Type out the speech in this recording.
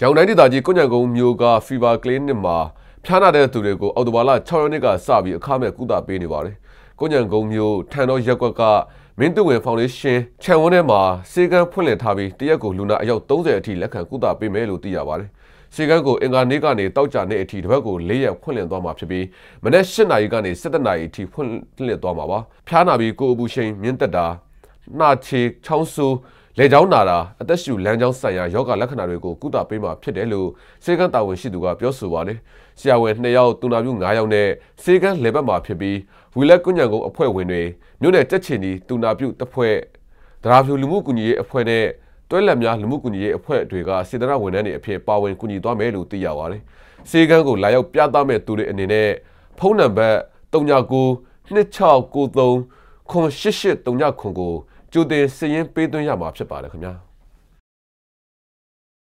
ရောင်တိုင်းဒေသကြီးကွညံကုန်းမြို့က Fever Clinic မှာဖျားနာတဲ့သူတွေကိုအော်တိုဘာလ6ရက်နေ့ကစပြီးအခမဲ့ကုသပေးနေပါတယ်။ကိုညံကုန်းမျိုးထန်တော်ရက်ကွက်ကမင်းတူဝင်ဖောင်ဒေးရှင်းခြံဝန်းထဲမှာစေကန်းဖွင့်လှစ်ထားပြီးတရက်ကိုလူနာအယောက်30အထိလက်ခံကုသပေးမယ်လို့သိရပါတယ်။စေကန်းကိုအင်္ဂါနေ့ကနေတောက်ကြနေ့အထိတစ်ပတ်ကို၄ရက်ဖွင့်လှစ်သွားမှာ ဖြစ်ပြီးမနေ့၈နာရီကနေ၁၇နာရီအထိဖွင့်လှစ်သွားမှာပါ။ဖျားနာပြီးကိုအပူချိန်မြင့်တက်တာနှာချေချောင်းဆူးလေကြောင်းနာတာအသက်ရှူလမ်းကြောင်းဆိုင်ရာယောဂလက္ခဏာတွေကိုကုသပေးမှာဖြစ်တယ်လို့စေကန်းတာဝန်ရှိသူကပြောဆိုပါတယ်။ဆရာဝန်2ယောက်တူနာပြု9ယောက်နဲ့စေကန်းလေဘက်မှာဖြစ်ပြီးဝီလက်ကွညံကုန်းအဖွဲ့ဝင်တွေမြို့နယ်တက်ချင်ဒီတူနာပြုတစ်ဖွဲ့ဒရာဖြူလူမှုကူညီရေးအဖွဲ့နဲ့တွဲလက်များလူမှုကူညီရေးအဖွဲ့တွေကစေတနာဝန်ထမ်းတွေအဖြစ်ပါဝင်ကူညီသွားမယ်လို့သိရပါတယ်။စေကန်းကိုလာရောက်ပြသမဲ့သူတွေအနေနဲ့ဖုန်းနံပါတ်39 2693空学习东家空过，就得适应被动下马屁罢了，后面。